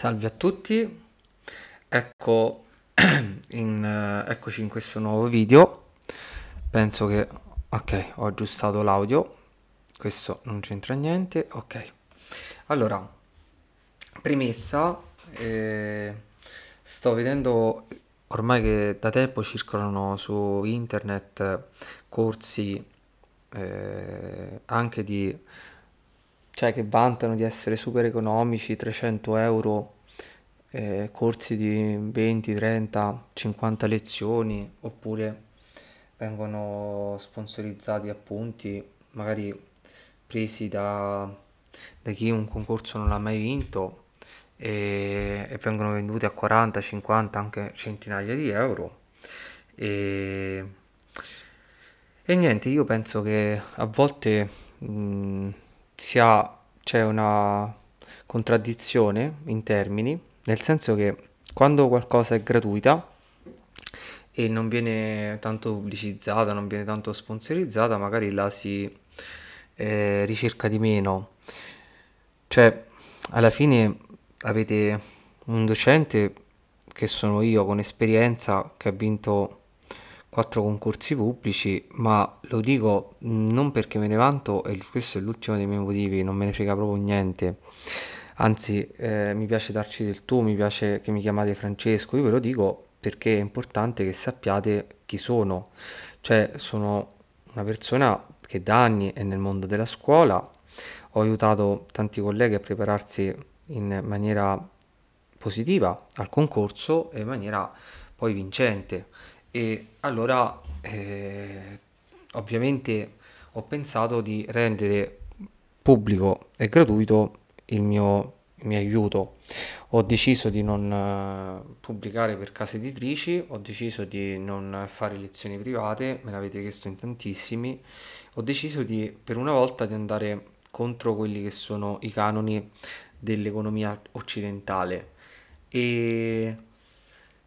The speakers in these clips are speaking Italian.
Salve a tutti, ecco, in, eh, eccoci in questo nuovo video, penso che, ok, ho aggiustato l'audio, questo non c'entra niente, ok. Allora, premessa, eh, sto vedendo ormai che da tempo circolano su internet corsi eh, anche di cioè che vantano di essere super economici, 300 euro, eh, corsi di 20, 30, 50 lezioni, oppure vengono sponsorizzati appunti, magari presi da, da chi un concorso non l'ha mai vinto e, e, vengono venduti a 40, 50, anche centinaia di euro. E, e niente, io penso che a volte... Mh, si ha, c'è una contraddizione in termini, nel senso che quando qualcosa è gratuita e non viene tanto pubblicizzata, non viene tanto sponsorizzata, magari la si eh, ricerca di meno. Cioè, alla fine avete un docente che sono io con esperienza che ha vinto quattro concorsi pubblici, ma lo dico mm, non perché me ne vanto, e questo è l'ultimo dei miei motivi, non me ne frega proprio niente. Anzi, eh, mi piace darci del tu, mi piace che mi chiamate Francesco, io ve lo dico perché è importante che sappiate chi sono. Cioè, sono una persona che da anni è nel mondo della scuola, ho aiutato tanti colleghi a prepararsi in maniera positiva al concorso e in maniera poi vincente e allora, eh, ovviamente, ho pensato di rendere pubblico e gratuito il mio, il mio aiuto. Ho deciso di non eh, pubblicare per case editrici, ho deciso di non fare lezioni private, me l'avete chiesto in tantissimi, ho deciso di, per una volta di andare contro quelli che sono i canoni dell'economia occidentale e,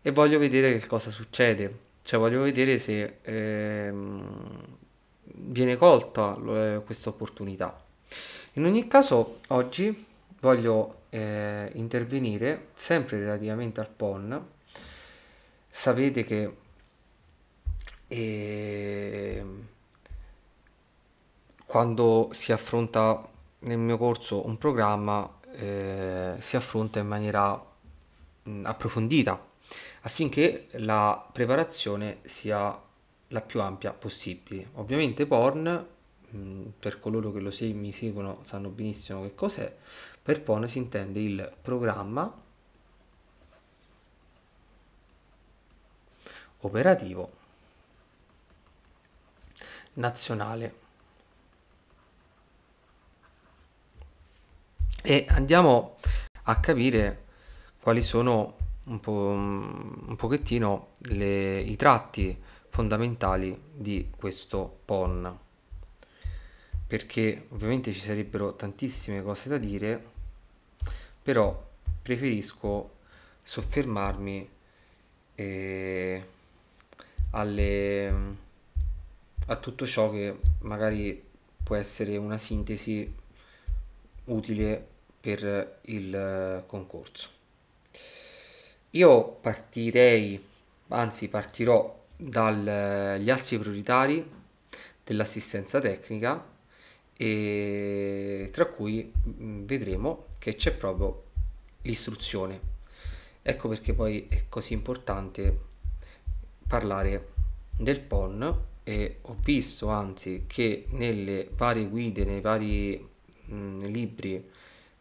e voglio vedere che cosa succede cioè voglio vedere se ehm, viene colta eh, questa opportunità. In ogni caso oggi voglio eh, intervenire sempre relativamente al PON. Sapete che eh, quando si affronta nel mio corso un programma eh, si affronta in maniera mh, approfondita affinché la preparazione sia la più ampia possibile. Ovviamente porn, mm, per coloro che lo mi seguono sanno benissimo che cos'è, per porn si intende il programma operativo nazionale. E andiamo a capire quali sono un, po', un pochettino le, i tratti fondamentali di questo PON perché ovviamente ci sarebbero tantissime cose da dire però preferisco soffermarmi eh, alle, a tutto ciò che magari può essere una sintesi utile per il eh, concorso. Io partirei, anzi partirò dagli eh, assi prioritari dell'assistenza tecnica e tra cui mm, vedremo che c'è proprio l'istruzione. Ecco perché poi è così importante parlare del PON e ho visto anzi che nelle varie guide, nei vari mh, mm, libri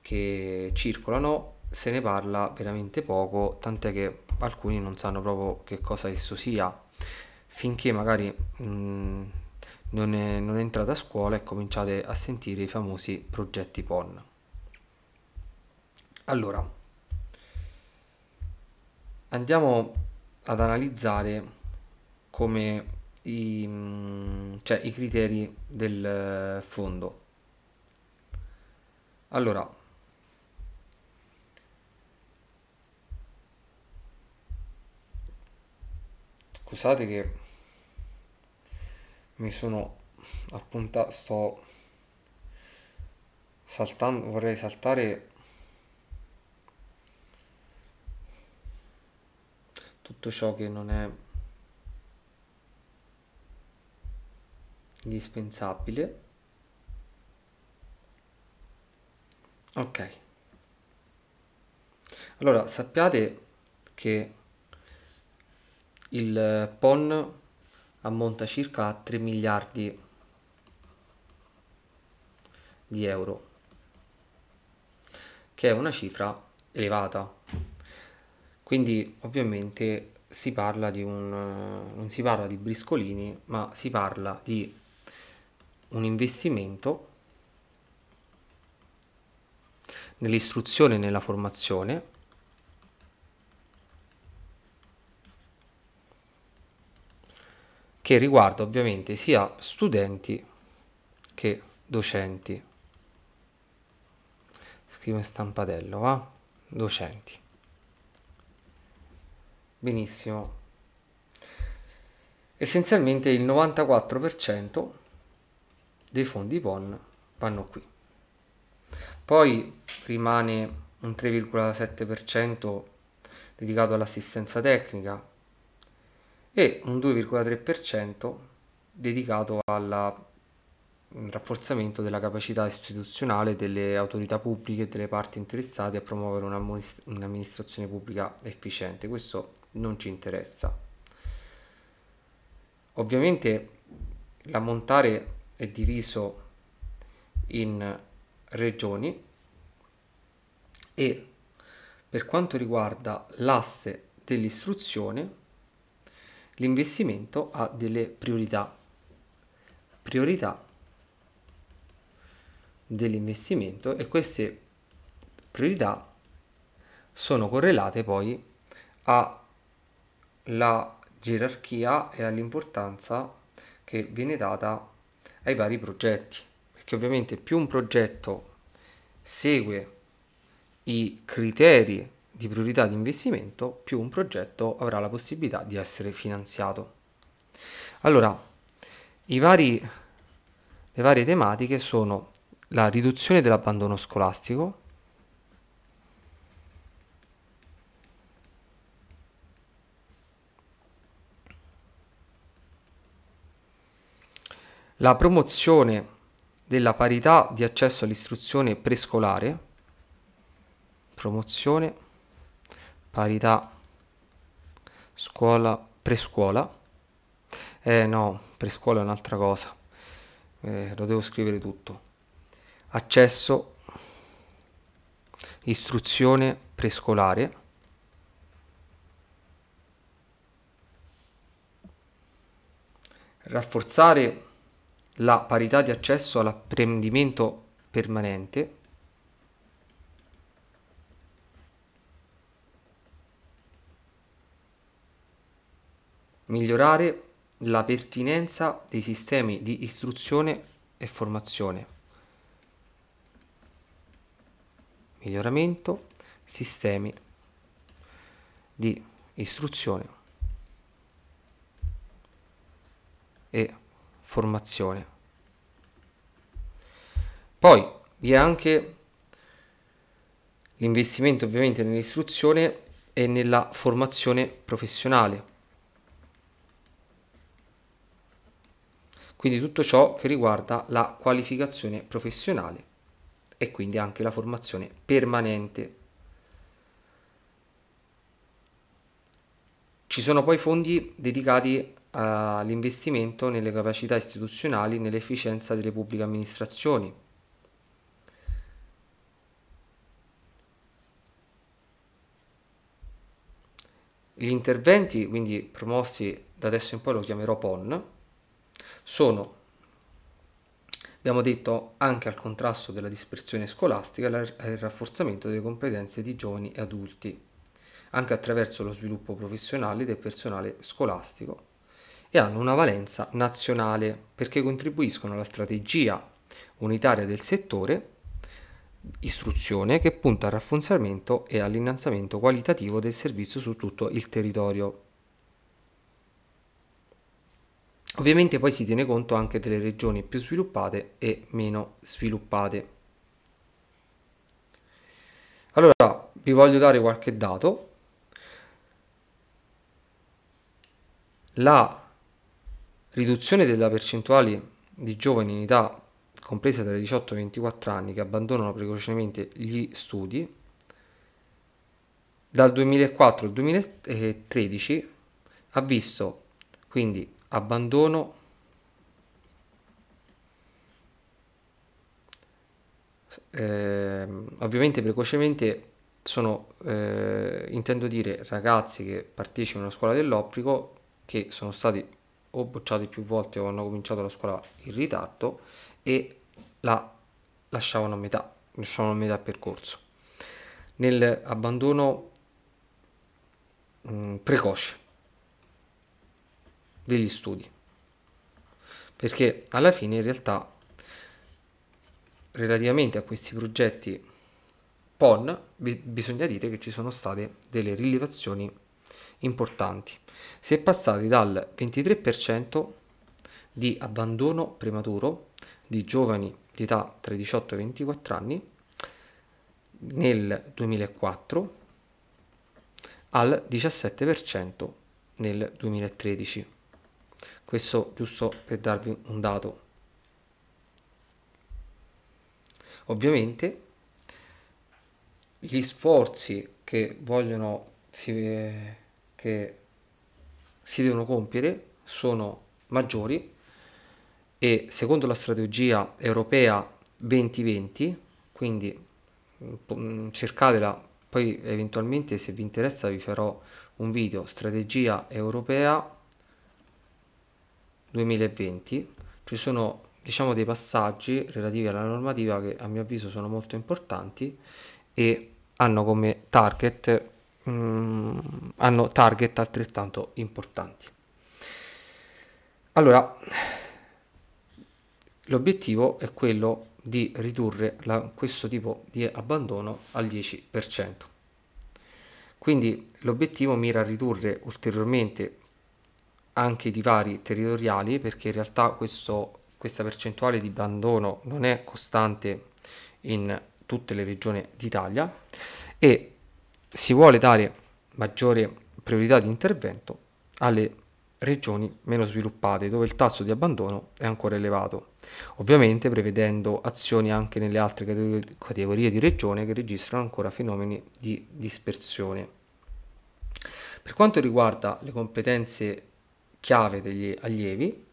che circolano se ne parla veramente poco, tant'è che alcuni non sanno proprio che cosa esso sia, finché magari mh, mm, non, è, non entrate a scuola e cominciate a sentire i famosi progetti PON. Allora, andiamo ad analizzare come i, mm, cioè, i criteri del eh, fondo. Allora, Scusate che mi sono appuntato, sto saltando, vorrei saltare tutto ciò che non è indispensabile. Ok. Allora, sappiate che il PON ammonta circa a 3 miliardi di euro, che è una cifra elevata. Quindi ovviamente si parla di un... non si parla di briscolini, ma si parla di un investimento nell'istruzione e nella formazione che riguarda ovviamente sia studenti che docenti. Scrivo in stampadello, va? Docenti. Benissimo. Essenzialmente il 94% dei fondi PON vanno qui. Poi rimane un 3,7% dedicato all'assistenza tecnica, e un 2,3% dedicato al mm, rafforzamento della capacità istituzionale delle autorità pubbliche e delle parti interessate a promuovere un'amministrazione pubblica efficiente. Questo non ci interessa. Ovviamente l'ammontare è diviso in regioni e per quanto riguarda l'asse dell'istruzione l'investimento ha delle priorità. Priorità dell'investimento e queste priorità sono correlate poi alla gerarchia e all'importanza che viene data ai vari progetti, perché ovviamente più un progetto segue i criteri di priorità di investimento, più un progetto avrà la possibilità di essere finanziato. Allora, vari, le varie tematiche sono la riduzione dell'abbandono scolastico, la promozione della parità di accesso all'istruzione prescolare, promozione parità scuola prescuola. Eh no, prescuola è un'altra cosa. Eh, lo devo scrivere tutto. Accesso istruzione prescolare. Rafforzare la parità di accesso all'apprendimento permanente migliorare la pertinenza dei sistemi di istruzione e formazione. Miglioramento sistemi di istruzione e formazione. Poi vi è anche l'investimento ovviamente nell'istruzione e nella formazione professionale Quindi tutto ciò che riguarda la qualificazione professionale e quindi anche la formazione permanente. Ci sono poi fondi dedicati all'investimento nelle capacità istituzionali, e nell'efficienza delle pubbliche amministrazioni. Gli interventi, quindi promossi da adesso in poi lo chiamerò PON, sono, abbiamo detto, anche al contrasto della dispersione scolastica e al rafforzamento delle competenze di giovani e adulti, anche attraverso lo sviluppo professionale del personale scolastico e hanno una valenza nazionale perché contribuiscono alla strategia unitaria del settore istruzione che punta al rafforzamento e all'innalzamento qualitativo del servizio su tutto il territorio. Ovviamente poi si tiene conto anche delle regioni più sviluppate e meno sviluppate. Allora, vi voglio dare qualche dato. La riduzione della percentuale di giovani in età compresa tra i 18 e i 24 anni che abbandonano precocemente gli studi dal 2004 al 2013 ha visto quindi abbandono eh, ovviamente precocemente sono eh, intendo dire ragazzi che partecipano alla scuola dell'opprico che sono stati o bocciati più volte o hanno cominciato la scuola in ritardo e la lasciavano a metà lasciavano a metà percorso nell'abbandono mh, mm, precoce degli studi. Perché alla fine in realtà relativamente a questi progetti PON bisogna dire che ci sono state delle rilevazioni importanti. Si è passati dal 23% di abbandono prematuro di giovani di età tra i 18 e i 24 anni nel 2004 al 17% nel 2013 questo giusto per darvi un dato ovviamente gli sforzi che vogliono si, che si devono compiere sono maggiori e secondo la strategia europea 2020 quindi mm, cercatela poi eventualmente se vi interessa vi farò un video strategia europea 2020 ci sono diciamo dei passaggi relativi alla normativa che a mio avviso sono molto importanti e hanno come target mh, mm, hanno target altrettanto importanti allora l'obiettivo è quello di ridurre la, questo tipo di abbandono al 10% quindi l'obiettivo mira a ridurre ulteriormente anche i divari territoriali perché in realtà questo, questa percentuale di abbandono non è costante in tutte le regioni d'Italia e si vuole dare maggiore priorità di intervento alle regioni meno sviluppate dove il tasso di abbandono è ancora elevato, ovviamente prevedendo azioni anche nelle altre categorie di regione che registrano ancora fenomeni di dispersione. Per quanto riguarda le competenze chiave degli allievi.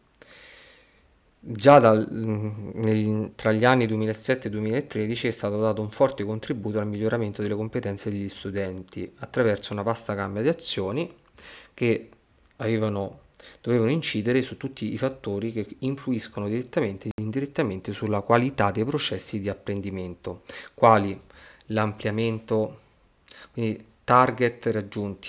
Già dal, mm, nel, tra gli anni 2007 e 2013 è stato dato un forte contributo al miglioramento delle competenze degli studenti attraverso una vasta gamma di azioni che avevano, dovevano incidere su tutti i fattori che influiscono direttamente e indirettamente sulla qualità dei processi di apprendimento, quali l'ampliamento, quindi target raggiunti,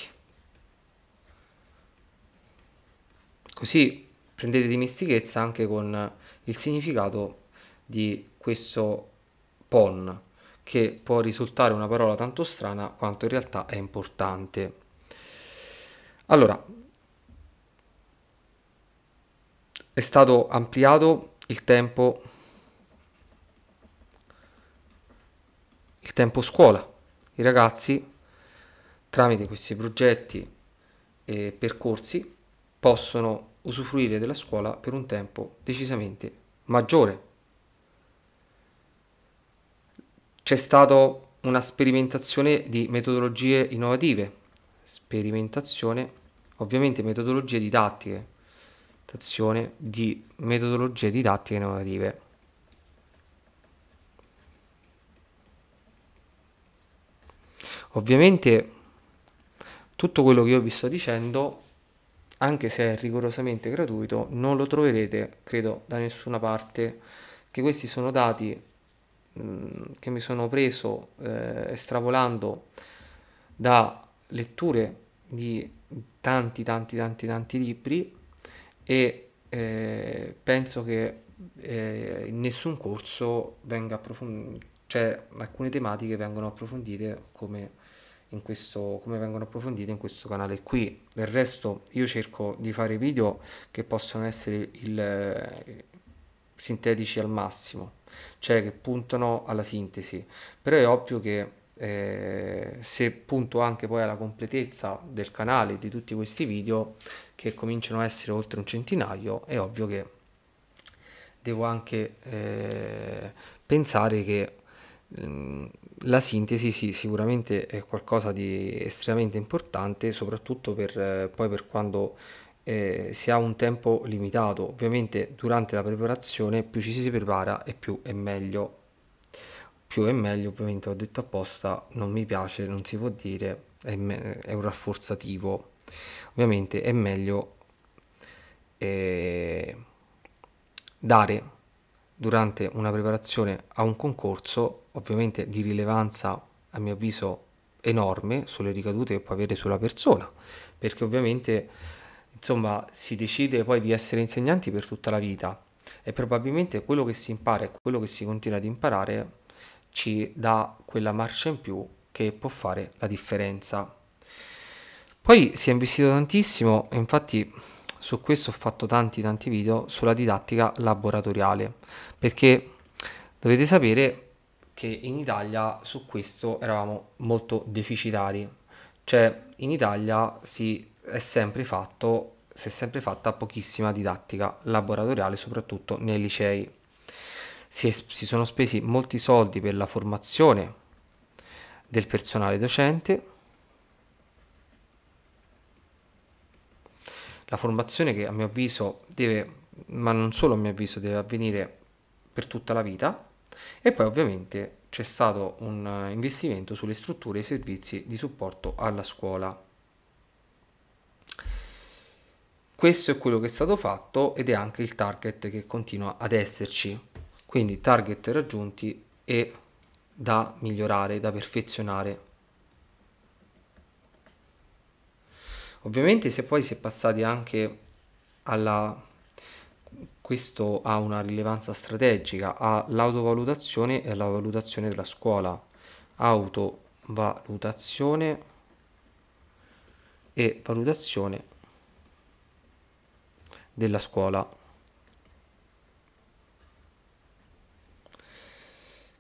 Così prendete dimestichezza anche con il significato di questo pon, che può risultare una parola tanto strana quanto in realtà è importante. Allora, è stato ampliato il tempo, il tempo scuola. I ragazzi, tramite questi progetti e percorsi, possono usufruire della scuola per un tempo decisamente maggiore. C'è stata una sperimentazione di metodologie innovative, sperimentazione ovviamente metodologie didattiche, azione di metodologie didattiche innovative. Ovviamente tutto quello che io vi sto dicendo anche se è rigorosamente gratuito, non lo troverete, credo, da nessuna parte, che questi sono dati mh, mm, che mi sono preso eh, estrapolando da letture di tanti, tanti, tanti, tanti libri e eh, penso che eh, in nessun corso venga approfondito, cioè alcune tematiche vengono approfondite come in questo, come vengono approfondite in questo canale qui. Del resto io cerco di fare video che possono essere il, eh, sintetici al massimo, cioè che puntano alla sintesi, però è ovvio che eh, se punto anche poi alla completezza del canale di tutti questi video che cominciano a essere oltre un centinaio, è ovvio che devo anche eh, pensare che Ehm, la sintesi sì, sicuramente è qualcosa di estremamente importante, soprattutto per, eh, poi per quando eh, si ha un tempo limitato. Ovviamente durante la preparazione più ci si prepara e più è meglio. Più è meglio, ovviamente ho detto apposta, non mi piace, non si può dire, è, me- è un rafforzativo. Ovviamente è meglio eh, dare durante una preparazione a un concorso ovviamente di rilevanza a mio avviso enorme sulle ricadute che può avere sulla persona, perché ovviamente insomma si decide poi di essere insegnanti per tutta la vita e probabilmente quello che si impara e quello che si continua ad imparare ci dà quella marcia in più che può fare la differenza. Poi si è investito tantissimo, infatti su questo ho fatto tanti tanti video sulla didattica laboratoriale, perché dovete sapere che in Italia su questo eravamo molto deficitari. Cioè in Italia si è sempre fatto, si è sempre fatta pochissima didattica laboratoriale, soprattutto nei licei. Si, è, si sono spesi molti soldi per la formazione del personale docente, la formazione che a mio avviso deve, ma non solo a mio avviso, deve avvenire per tutta la vita e poi ovviamente c'è stato un eh, investimento sulle strutture e servizi di supporto alla scuola. Questo è quello che è stato fatto ed è anche il target che continua ad esserci, quindi target raggiunti e da migliorare, da perfezionare. Ovviamente se poi si è passati anche alla questo ha una rilevanza strategica, ha l'autovalutazione e la valutazione della scuola. Autovalutazione e valutazione della scuola.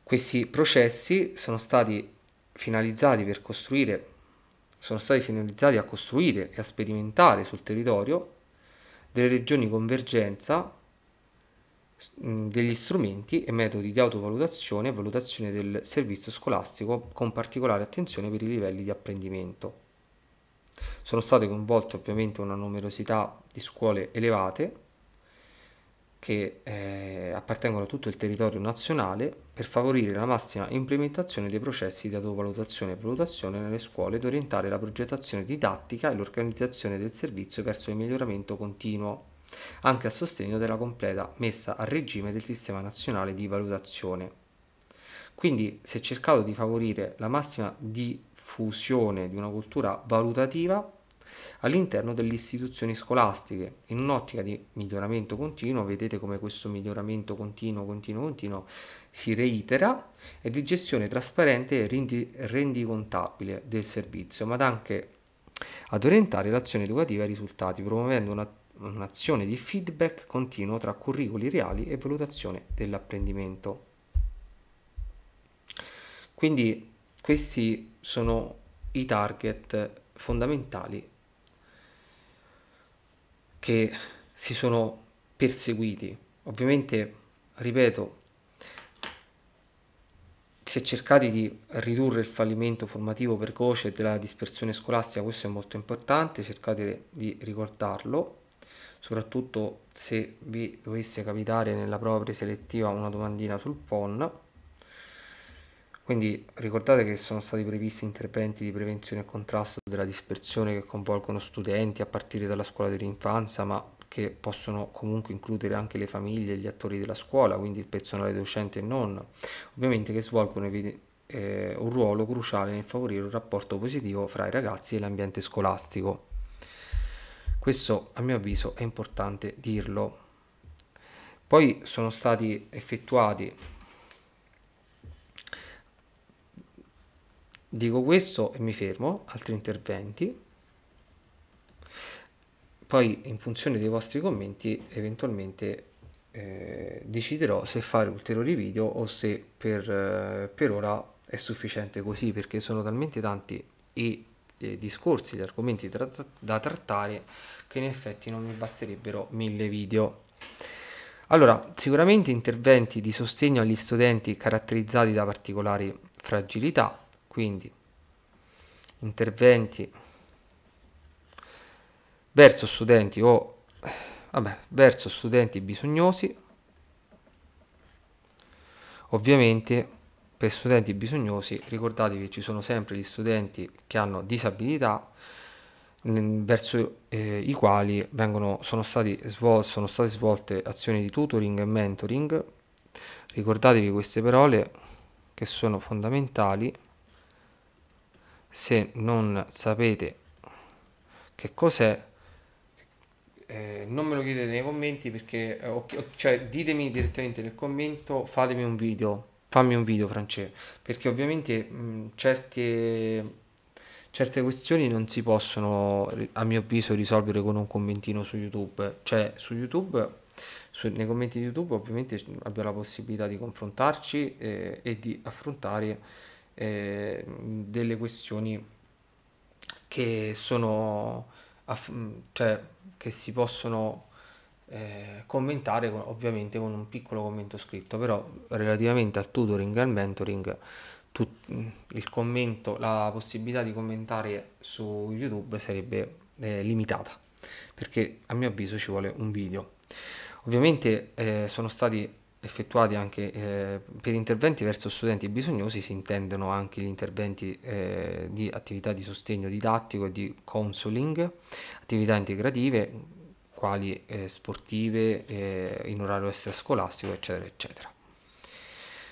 Questi processi sono stati finalizzati per costruire, sono stati finalizzati a costruire e a sperimentare sul territorio delle regioni convergenza Mm, degli strumenti e metodi di autovalutazione e valutazione del servizio scolastico con particolare attenzione per i livelli di apprendimento. Sono state coinvolte ovviamente una numerosità di scuole elevate che eh, appartengono a tutto il territorio nazionale per favorire la massima implementazione dei processi di autovalutazione e valutazione nelle scuole ed orientare la progettazione didattica e l'organizzazione del servizio verso il miglioramento continuo anche a sostegno della completa messa a regime del sistema nazionale di valutazione. Quindi si è cercato di favorire la massima diffusione di una cultura valutativa all'interno delle istituzioni scolastiche. In un'ottica di miglioramento continuo, vedete come questo miglioramento continuo, continuo, continuo si reitera e di gestione trasparente e rendicontabile del servizio, ma anche ad orientare l'azione educativa ai risultati, promuovendo una un'azione di feedback continuo tra curricoli reali e valutazione dell'apprendimento. Quindi questi sono i target fondamentali che si sono perseguiti. Ovviamente, ripeto, si è cercati di ridurre il fallimento formativo precoce della dispersione scolastica, questo è molto importante, cercate di ricordarlo soprattutto se vi dovesse capitare nella prova preselettiva una domandina sul PON. Quindi ricordate che sono stati previsti interventi di prevenzione e contrasto della dispersione che coinvolgono studenti a partire dalla scuola dell'infanzia, ma che possono comunque includere anche le famiglie e gli attori della scuola, quindi il personale docente e non, ovviamente che svolgono eh, un ruolo cruciale nel favorire un rapporto positivo fra i ragazzi e l'ambiente scolastico. Questo a mio avviso è importante dirlo. Poi sono stati effettuati, dico questo e mi fermo, altri interventi. Poi in funzione dei vostri commenti eventualmente eh, deciderò se fare ulteriori video o se per, eh, per ora è sufficiente così perché sono talmente tanti e eh, discorsi, gli argomenti da, da trattare che in effetti non mi basterebbero mille video. Allora, sicuramente interventi di sostegno agli studenti caratterizzati da particolari fragilità, quindi interventi verso studenti o vabbè, verso studenti bisognosi, ovviamente per studenti bisognosi ricordatevi che ci sono sempre gli studenti che hanno disabilità verso eh, i quali vengono, sono, svol- sono state svolte azioni di tutoring e mentoring. Ricordatevi queste parole che sono fondamentali se non sapete che cos'è eh, non me lo chiedete nei commenti perché eh, cioè, ditemi direttamente nel commento fatemi un video fammi un video Francesco, perché ovviamente mh, certe, certe questioni non si possono, a mio avviso, risolvere con un commentino su YouTube. Cioè, su YouTube, su, nei commenti di YouTube ovviamente abbiamo la possibilità di confrontarci eh, e di affrontare eh, delle questioni che sono, aff- cioè, che si possono eh, commentare con, ovviamente con un piccolo commento scritto, però relativamente al tutoring e al mentoring tut, mm, il commento, la possibilità di commentare su YouTube sarebbe eh, limitata, perché a mio avviso ci vuole un video. Ovviamente eh, sono stati effettuati anche eh, per interventi verso studenti bisognosi si intendono anche gli interventi eh, di attività di sostegno didattico e di counseling, attività integrative quali eh, sportive, eh, in orario extrascolastico, eccetera, eccetera.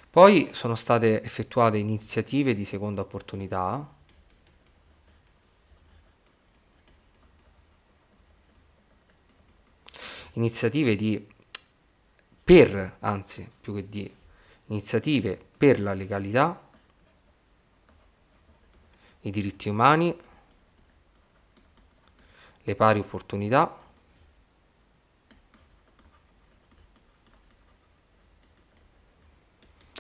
Poi sono state effettuate iniziative di seconda opportunità, iniziative di per, anzi più che di, iniziative per la legalità, i diritti umani, le pari opportunità,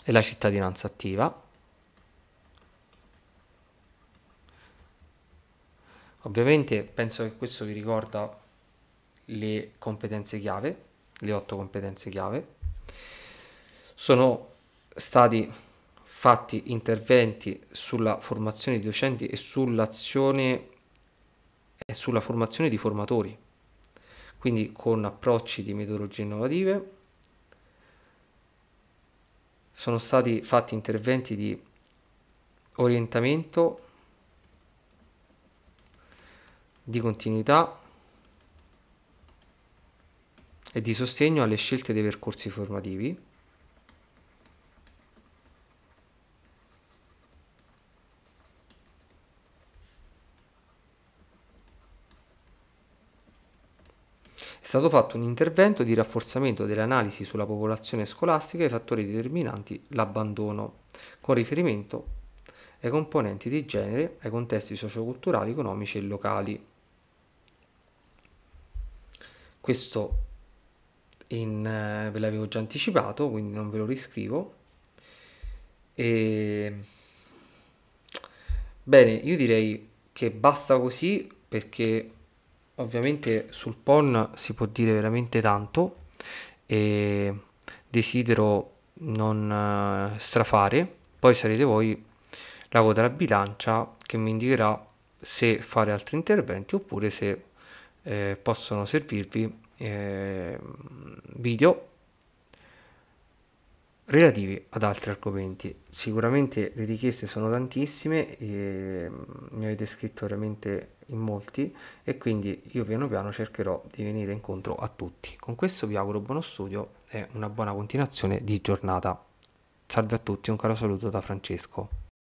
e la cittadinanza attiva. Ovviamente penso che questo vi ricorda le competenze chiave, le otto competenze chiave. Sono stati fatti interventi sulla formazione di docenti e sull'azione e sulla formazione di formatori, quindi con approcci di metodologie innovative, sono stati fatti interventi di orientamento, di continuità e di sostegno alle scelte dei percorsi formativi stato fatto un intervento di rafforzamento delle analisi sulla popolazione scolastica e i fattori determinanti l'abbandono, con riferimento ai componenti di genere, ai contesti socioculturali, economici e locali. Questo in, eh, ve l'avevo già anticipato, quindi non ve lo riscrivo. E... Bene, io direi che basta così perché ovviamente sul PON si può dire veramente tanto e desidero non eh, strafare, poi sarete voi la voce della bilancia che mi indicherà se fare altri interventi oppure se eh, possono servirvi eh, video Relativi ad altri argomenti, sicuramente le richieste sono tantissime, e mi mm, avete scritto veramente in molti e quindi io piano piano cercherò di venire incontro a tutti. Con questo vi auguro buono studio e una buona continuazione di giornata. Salve a tutti, un caro saluto da Francesco.